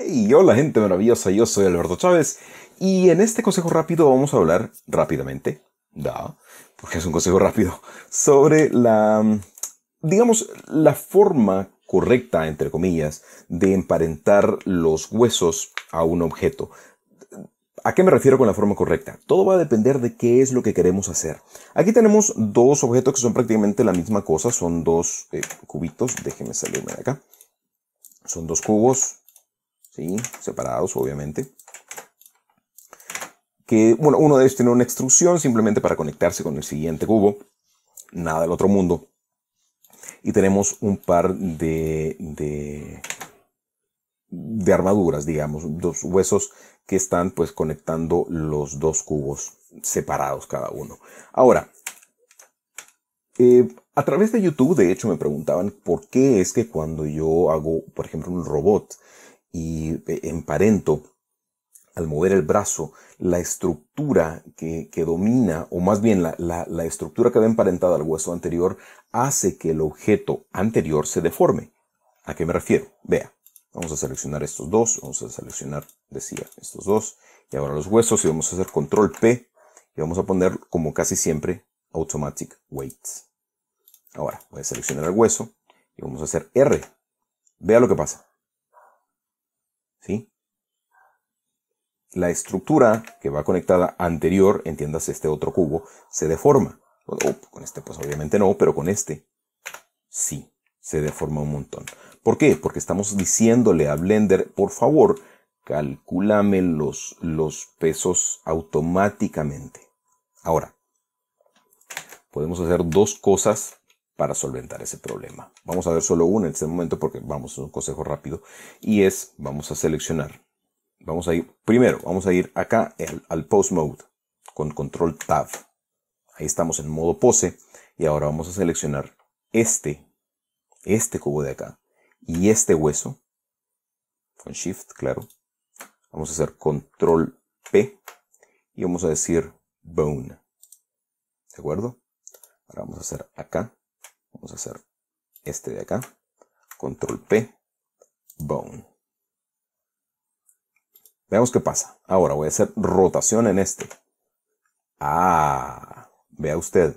Hey, hola gente maravillosa, yo soy Alberto Chávez y en este consejo rápido vamos a hablar rápidamente, da, porque es un consejo rápido, sobre la, digamos, la forma correcta, entre comillas, de emparentar los huesos a un objeto. ¿A qué me refiero con la forma correcta? Todo va a depender de qué es lo que queremos hacer. Aquí tenemos dos objetos que son prácticamente la misma cosa, son dos eh, cubitos, déjenme salirme de acá. Son dos cubos, separados obviamente. Que, bueno, uno de ellos tiene una extrusión simplemente para conectarse con el siguiente cubo. Nada del otro mundo. Y tenemos un par de, de, armaduras, digamos, dos huesos que están pues conectando los dos cubos separados cada uno. Ahora, eh, a través de YouTube, de hecho, me preguntaban por qué es que cuando yo hago, por ejemplo, un robot, y eh, emparento al mover el brazo, la estructura que, domina, o más bien la, la, estructura que va emparentada al hueso anterior, hace que el objeto anterior se deforme. ¿A qué me refiero? Vea, vamos a seleccionar estos dos, vamos a seleccionar, decía, estos dos, y ahora los huesos, y vamos a hacer control P, y vamos a poner, como casi siempre, automatic weights. Ahora, voy a seleccionar el hueso, y vamos a hacer R. Vea lo que pasa. ¿sí? La estructura que va conectada anterior, entiendas este otro cubo, se deforma. con este pues obviamente no, pero con este sí, se deforma un montón. ¿Por qué? Porque estamos diciéndole a Blender, por favor, calculame los, los pesos automáticamente. Ahora, podemos hacer dos cosas para solventar ese problema. Vamos a ver solo uno en este momento porque vamos, a un consejo rápido. Y es, vamos a seleccionar. Vamos a ir, primero, vamos a ir acá al, al Post Mode con Control Tab. Ahí estamos en modo pose. Y ahora vamos a seleccionar este, este cubo de acá y este hueso. Con Shift, claro. Vamos a hacer Control P y vamos a decir Bone. ¿De acuerdo? Ahora vamos a hacer acá Vamos a hacer este de acá. Control P. Bone. Veamos qué pasa. Ahora voy a hacer rotación en este. Ah, vea usted.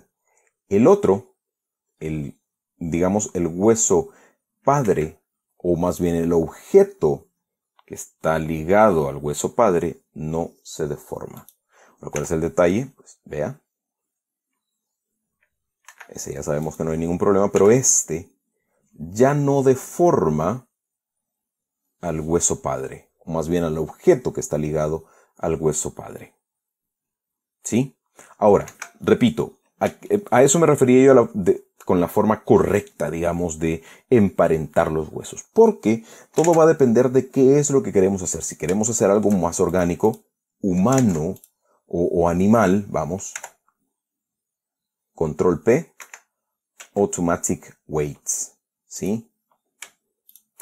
El otro, el, digamos, el hueso padre, o más bien el objeto que está ligado al hueso padre, no se deforma. ¿Cuál es el detalle? Pues vea, ese ya sabemos que no hay ningún problema, pero este ya no deforma al hueso padre, o más bien al objeto que está ligado al hueso padre. ¿Sí? Ahora, repito, a, eso me refería yo con la forma correcta, digamos, de emparentar los huesos, porque todo va a depender de qué es lo que queremos hacer. Si queremos hacer algo más orgánico, humano o animal, vamos, control P, automatic weights, ¿sí?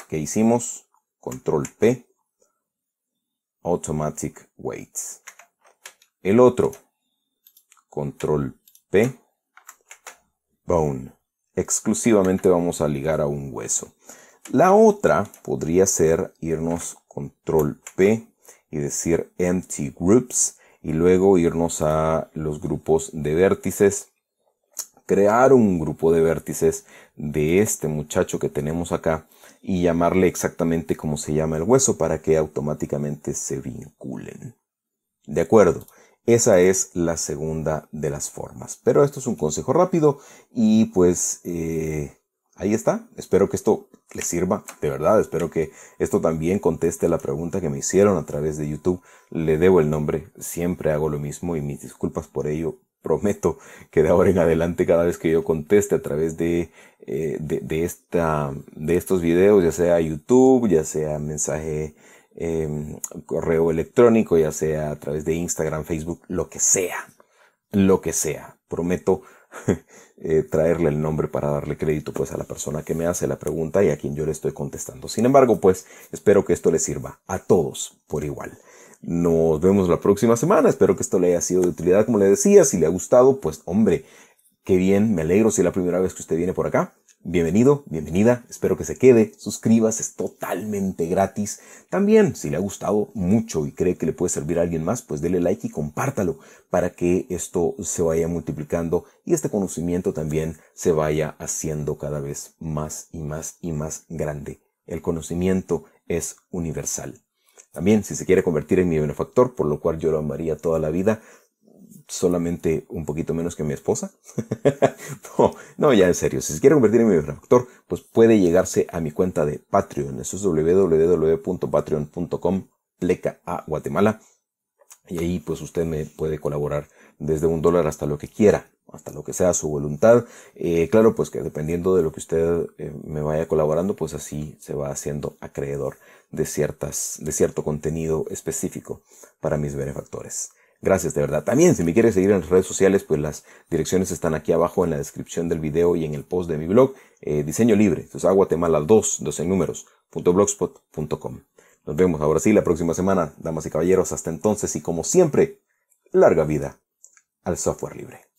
¿Qué hicimos? Control P, automatic weights. El otro, control P, bone. Exclusivamente vamos a ligar a un hueso. La otra podría ser irnos control P y decir empty groups y luego irnos a los grupos de vértices crear un grupo de vértices de este muchacho que tenemos acá y llamarle exactamente como se llama el hueso para que automáticamente se vinculen. De acuerdo, esa es la segunda de las formas. Pero esto es un consejo rápido y pues eh, ahí está. Espero que esto les sirva, de verdad. Espero que esto también conteste la pregunta que me hicieron a través de YouTube. Le debo el nombre, siempre hago lo mismo y mis disculpas por ello, prometo que de ahora en adelante cada vez que yo conteste a través de, eh, de, esta, de estos videos, ya sea YouTube, ya sea mensaje, em, correo electrónico, ya sea a través de Instagram, Facebook, lo que sea, lo que sea, prometo eh, traerle el nombre para darle crédito pues a la persona que me hace la pregunta y a quien yo le estoy contestando. Sin embargo, pues espero que esto les sirva a todos por igual. Nos vemos la próxima semana. Espero que esto le haya sido de utilidad, como le decía. Si le ha gustado, pues hombre, qué bien, me alegro si es la primera vez que usted viene por acá. Bienvenido, bienvenida, espero que se quede, suscribas, es totalmente gratis. También, si le ha gustado mucho y cree que le puede servir a alguien más, pues dele like y compártalo para que esto se vaya multiplicando y este conocimiento también se vaya haciendo cada vez más y más y más grande. El conocimiento es universal. También si se quiere convertir en mi benefactor, por lo cual yo lo amaría toda la vida, solamente un poquito menos que mi esposa. no, ya en serio, si se quiere convertir en mi benefactor, pues puede llegarse a mi cuenta de Patreon. Eso es www.patreon.com pleca a Guatemala. Y ahí pues usted me puede colaborar desde un dólar hasta lo que quiera hasta lo que sea su voluntad. Eh, claro, pues que dependiendo de lo que usted eh, me vaya colaborando, pues así se va haciendo acreedor de, ciertas, de cierto contenido específico para mis benefactores. Gracias de verdad. También si me quiere seguir en las redes sociales, pues las direcciones están aquí abajo en la descripción del video y en el post de mi blog, eh, Diseño Libre, Susagua Guatemala 2, en números, punto blogspot.com. Nos vemos ahora sí la próxima semana, damas y caballeros. Hasta entonces y como siempre, larga vida al software libre.